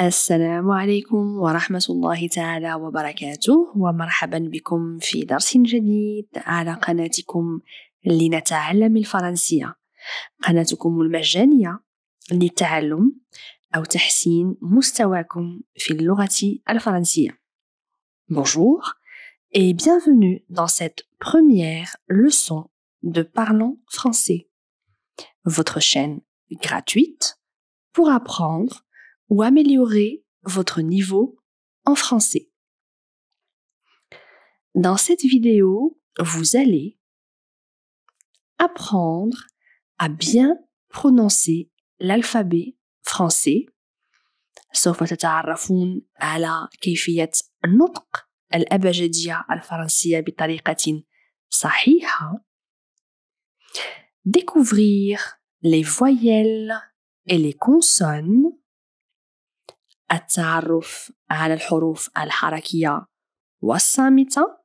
السلام عليكم ورحمة الله تعالى وبركاته ومرحبا بكم في درس جديد على قناتكم لنتعلم الفرنسية قناتكم المجانية للتعلم أو تحسين مستواكم في اللغة الفرنسية Bonjour et bienvenue dans cette première leçon de parlant français. Votre chaîne gratuite pour apprendre ou améliorer votre niveau en français. Dans cette vidéo, vous allez apprendre à bien prononcer l'alphabet français. كيفية نطق الأبجدية الفرنسية بطريقة صحيحة. Découvrir les voyelles et les consonnes. التعرف على الحروف الحركية والصامتة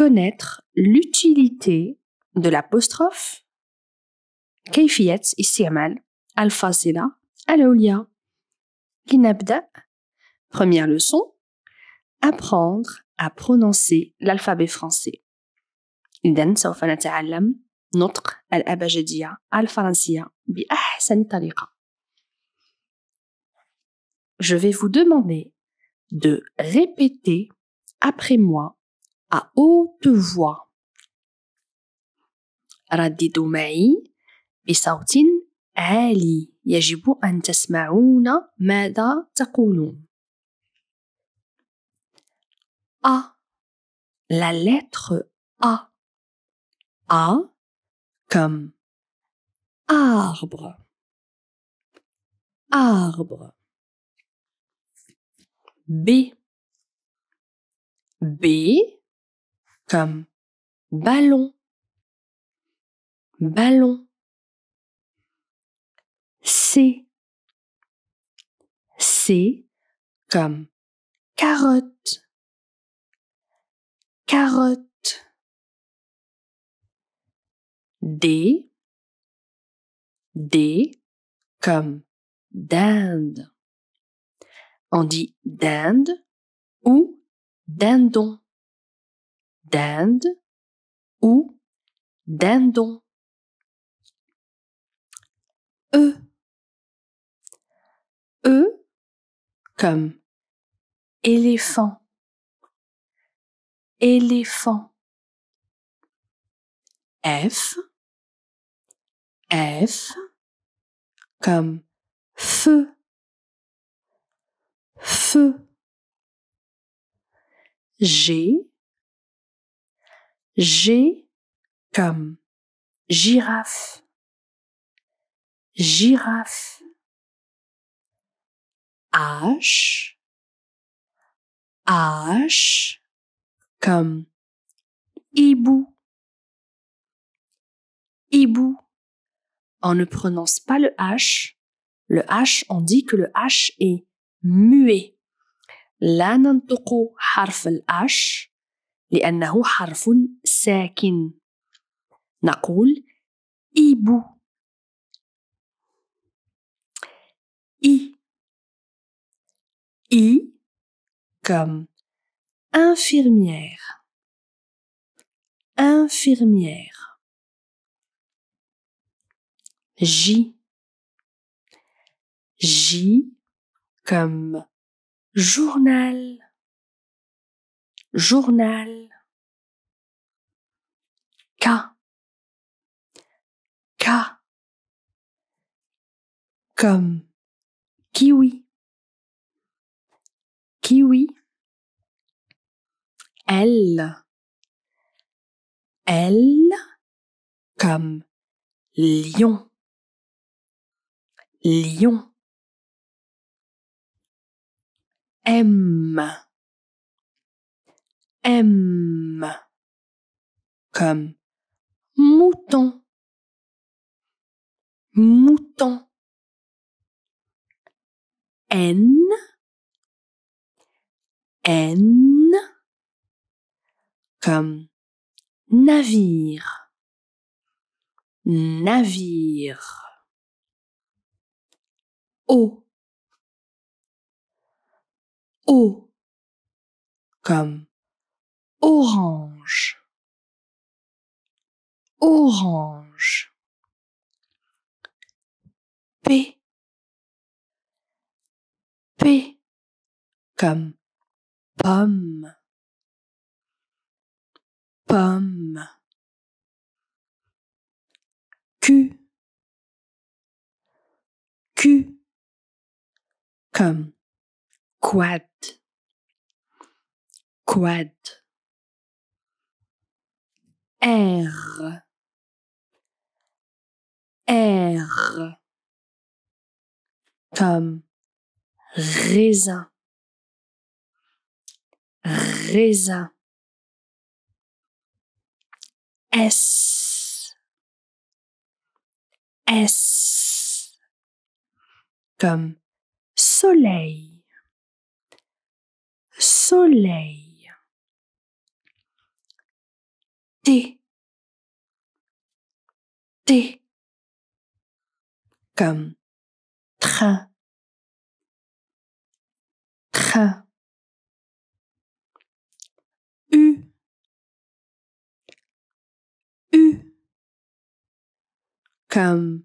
connaître l'utilité de l'apostrophe كيفية استعمال الفاصلة العليا لنبدأ première leçon apprendre à prononcer l'alphabet français إذا سوف نتعلم نطق الأبجدية الفرنسية بأحسن طريقة je vais vous demander de répéter après moi à haute voix. رددوا معي بصوت عالي يجب أن تسمعون ماذا تقولون. A la lettre A. A comme arbre. Arbre. B. B comme ballon, ballon. C. C comme carotte, carotte. D. D comme dinde, on dit dinde ou dindon. Dinde ou dindon. E. E comme éléphant, éléphant. F, F comme feu, feu. G, G comme girafe, girafe. H, H comme hibou, hibou. On ne prononce pas le H. Le H, on dit que le H est مي لا ننطق حرف الأش لأنه حرف ساكن نقول إيبو إي إي كم انفيرميير انفيرميير جي جي comme journal, journal, K, K. comme kiwi, kiwi, elle, elle, comme lion, lion M. M. Comme mouton. Mouton. N. N. Comme navire. Navire. O. O comme orange, orange. P, P comme pomme, pomme. Q, Q comme Quad. Quad. R. R. Comme raisin. Raisin. S. S. Comme soleil soleil. T. T. Comme train. Train. U. U. Comme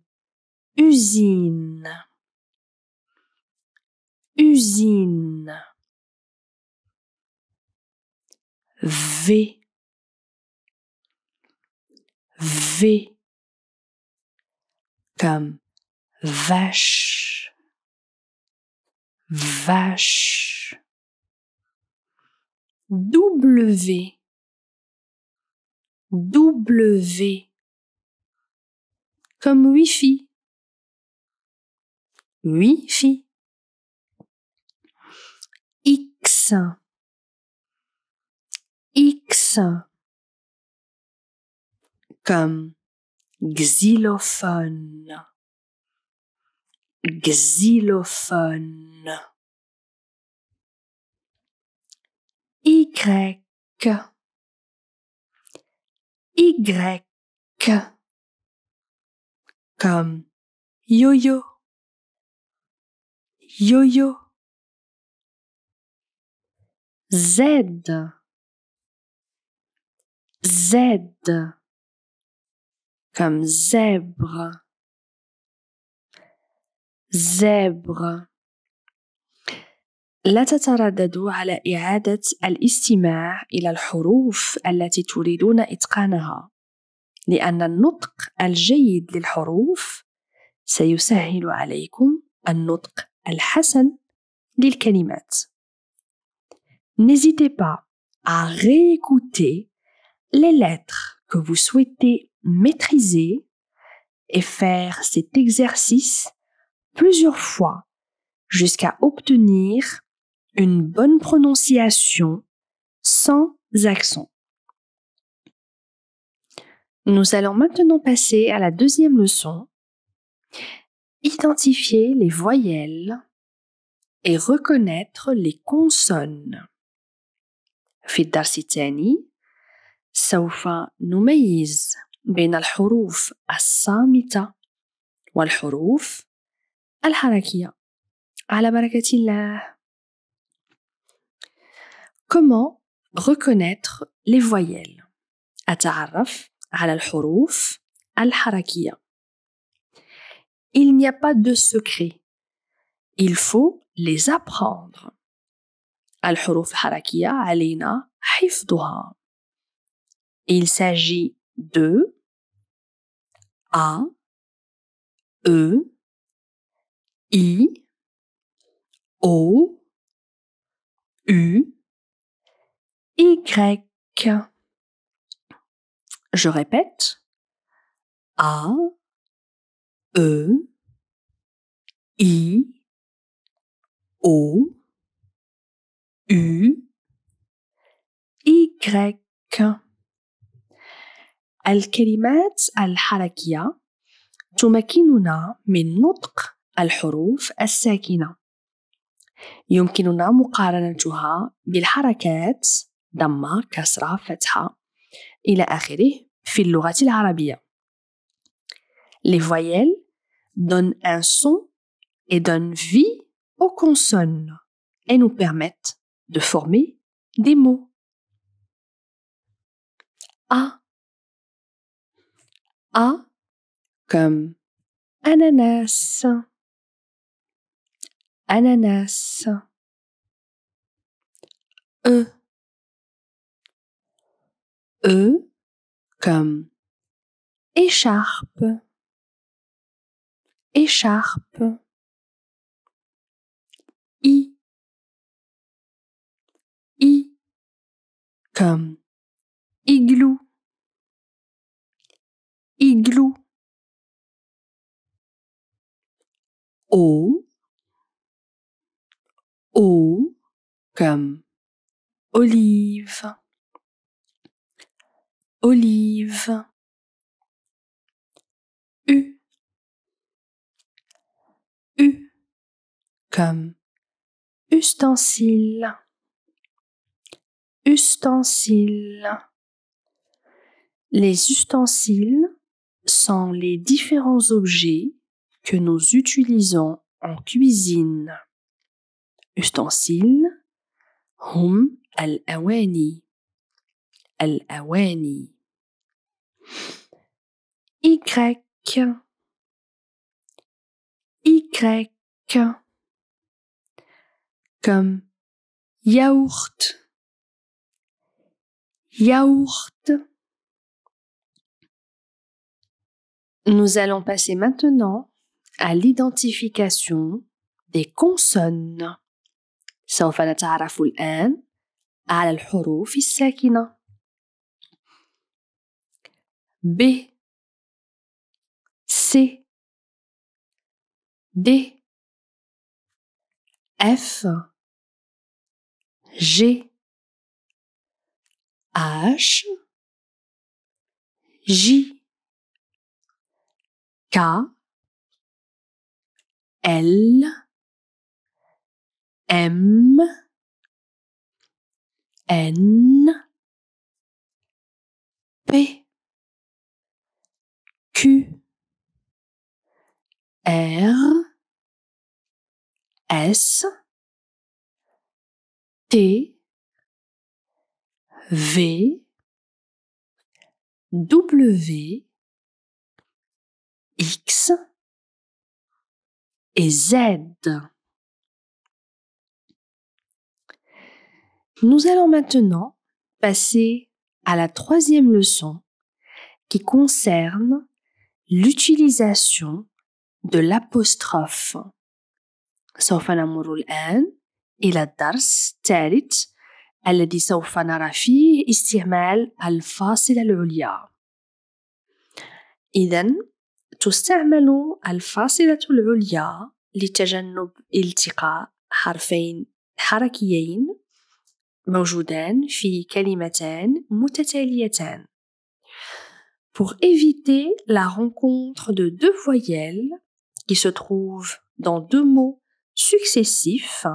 usine. Usine. V. V. Comme vache. Vache. W. W. Comme Wi-Fi. Wi-Fi. X. X comme xylophone, xylophone. Y, Y comme yo-yo, yo-yo. Z Z comme zèbre, zèbre. لا تترددوا على إعادة الاستماع إلى الحروف التي تريدون إتقانها، لأن النطق الجيد للحروف سيسهل عليكم النطق الحسن للكلمات. N'hésitez pas à réécouter les lettres que vous souhaitez maîtriser et faire cet exercice plusieurs fois jusqu'à obtenir une bonne prononciation sans accent. Nous allons maintenant passer à la deuxième leçon. Identifier les voyelles et reconnaître les consonnes. Saufa numayiz bin al-huruf al-samita wal-huruf al-harakiyya ala comment reconnaître les voyelles atarraf ala al-huruf al Harakiya il n'y a pas de secret il faut les apprendre al-huruf al-harakiyya alayna hayifdha il s'agit de A, E, I, O, U, Y. Je répète. A, E, I, O, U, Y. الكلمات الحركية تمكننا من نطق الحروف الساكنة يمكننا مقارنتها بالحركات ضمة كسرة فتحة إلى آخره في اللغة العربية Les voyelles donnent un son et donnent vie aux consonnes et nous permettent de former des mots. A ah. A comme ananas, ananas. E. E comme écharpe, écharpe. I. I comme igloo, igloo O comme olive olive U U comme ustensile ustensile les ustensiles les différents objets que nous utilisons en cuisine. Ustensiles hum, aweni al aweni Y Y comme yaourt yaourt Nous allons passer maintenant à l'identification des consonnes. سوف نتعرف الآن على الحروف الساكنة. B C D F G H J K, L, M, N, P, Q, R, S, T, V, W, X et Z. Nous allons maintenant passer à la troisième leçon qui concerne l'utilisation de l'apostrophe. سوف نمر الآن إلى الدرس الثالث الذي سوف نرى فيه استعمال الفاصلة العليا. Iden pour éviter la rencontre de deux voyelles qui se trouvent dans deux mots successifs,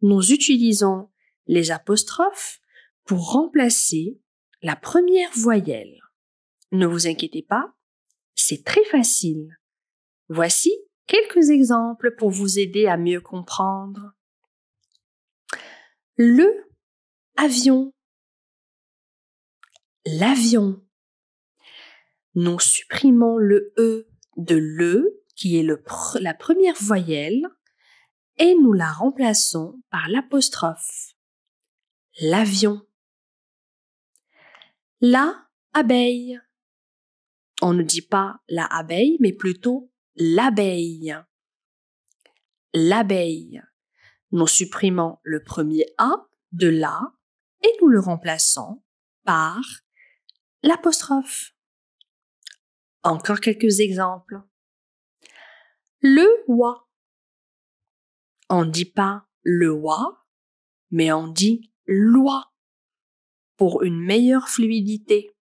nous utilisons les apostrophes pour remplacer la première voyelle. Ne vous inquiétez pas, c'est très facile. Voici quelques exemples pour vous aider à mieux comprendre. Le avion. L'avion. Nous supprimons le E de le, qui est la première voyelle, et nous la remplaçons par l'apostrophe. L'avion. La abeille. On ne dit pas la abeille, mais plutôt l'abeille. L'abeille. Nous supprimons le premier A de la et nous le remplaçons par l'apostrophe. Encore quelques exemples. Le wa. On ne dit pas le oie, mais on dit loi pour une meilleure fluidité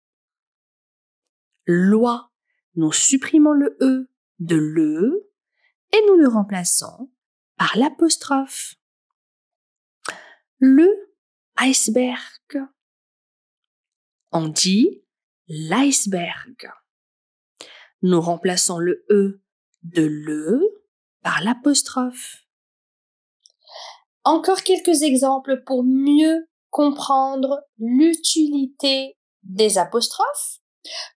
loi. Nous supprimons le E de le et nous le remplaçons par l'apostrophe. Le iceberg. On dit l'iceberg. Nous remplaçons le E de le par l'apostrophe. Encore quelques exemples pour mieux comprendre l'utilité des apostrophes.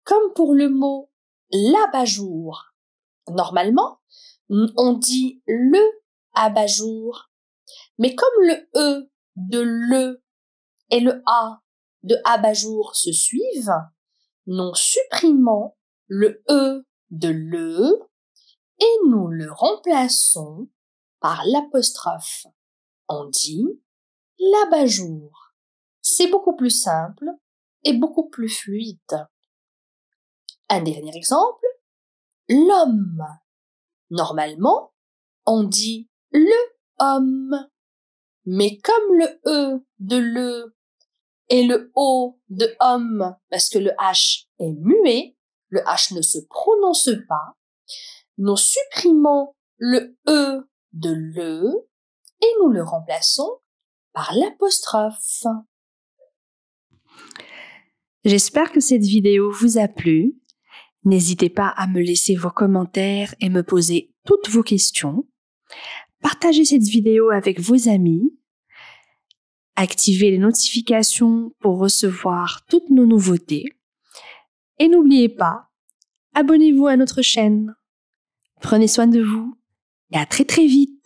Comme pour le mot l'abat-jour, normalement, on dit le abat-jour. Mais comme le E de le et le A de abat-jour se suivent, nous supprimons le E de le et nous le remplaçons par l'apostrophe. On dit l'abat-jour. C'est beaucoup plus simple et beaucoup plus fluide. Un dernier exemple, l'homme. Normalement, on dit le homme. Mais comme le E de le et le O de homme, parce que le H est muet, le H ne se prononce pas, nous supprimons le E de le et nous le remplaçons par l'apostrophe. J'espère que cette vidéo vous a plu. N'hésitez pas à me laisser vos commentaires et me poser toutes vos questions. Partagez cette vidéo avec vos amis. Activez les notifications pour recevoir toutes nos nouveautés. Et n'oubliez pas, abonnez-vous à notre chaîne. Prenez soin de vous et à très très vite.